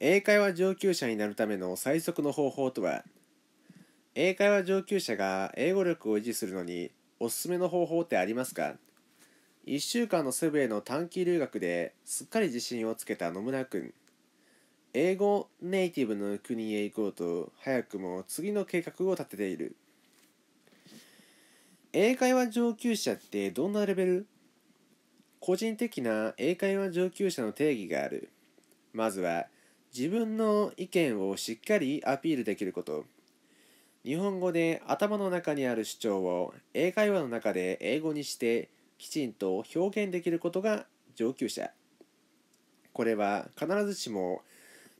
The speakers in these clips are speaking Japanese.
英会話上級者になるための最速の方法とは英会話上級者が英語力を維持するのにおすすめの方法ってありますか1週間のセブへの短期留学ですっかり自信をつけた野村君英語ネイティブの国へ行こうと早くも次の計画を立てている英会話上級者ってどんなレベル個人的な英会話上級者の定義があるまずは自分の意見をしっかりアピールできること日本語で頭の中にある主張を英会話の中で英語にしてきちんと表現できることが上級者これは必ずしも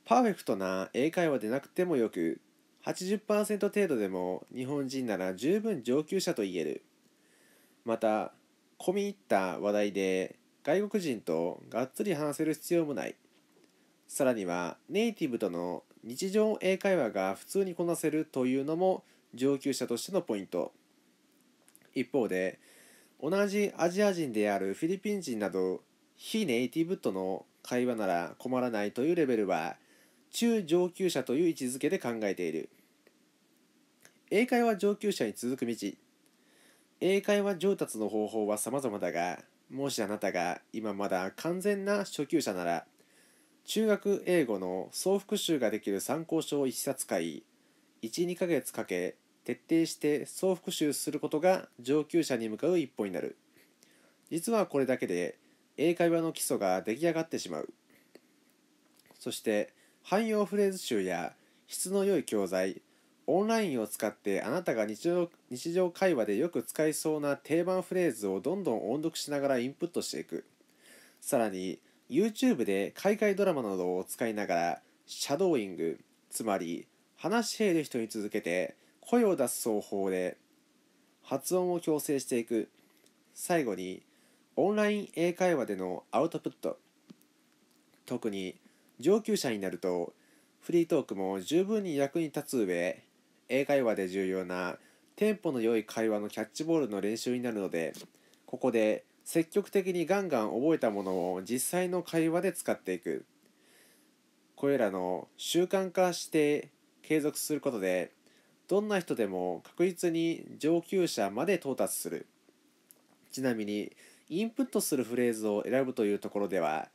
パーフェクトな英会話でなくてもよく80%程度でも日本人なら十分上級者と言えるまた込み入った話題で外国人とがっつり話せる必要もないさらにはネイティブとの日常英会話が普通にこなせるというのも上級者としてのポイント一方で同じアジア人であるフィリピン人など非ネイティブとの会話なら困らないというレベルは中上級者という位置づけで考えている英会話上級者に続く道英会話上達の方法は様々だがもしあなたが今まだ完全な初級者なら中学英語の総復習ができる参考書を1冊買い12ヶ月かけ徹底して総復習することが上級者に向かう一歩になる実はこれだけで英会話の基礎が出来上がってしまうそして汎用フレーズ集や質の良い教材オンラインを使ってあなたが日常日常会話でよく使いそうな定番フレーズをどんどん音読しながらインプットしていくさらに YouTube で海外ドラマなどを使いながらシャドーイングつまり話し入る人に続けて声を出す奏法で発音を強制していく最後にオンライン英会話でのアウトプット特に上級者になるとフリートークも十分に役に立つ上英会話で重要なテンポの良い会話のキャッチボールの練習になるのでここで積極的にガンガン覚えたものを実際の会話で使っていくこれらの習慣化して継続することでどんな人でも確実に上級者まで到達するちなみにインプットするフレーズを選ぶというところでは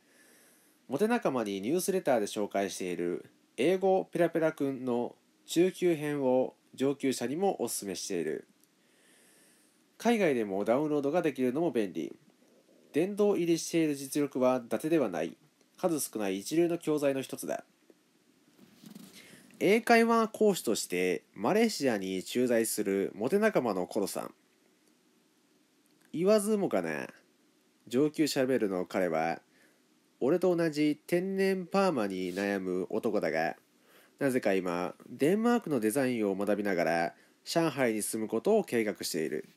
モテ仲間にニュースレターで紹介している「英語ペラペラくん」の中級編を上級者にもおすすめしている海外でもダウンロードができるのも便利殿堂入りしている実力は伊達ではない数少ない一流の教材の一つだ英会話講師としてマレーシアに駐在するモテ仲間のコロさん言わずもがな上級者ャベルの彼は俺と同じ天然パーマに悩む男だがなぜか今デンマークのデザインを学びながら上海に住むことを計画している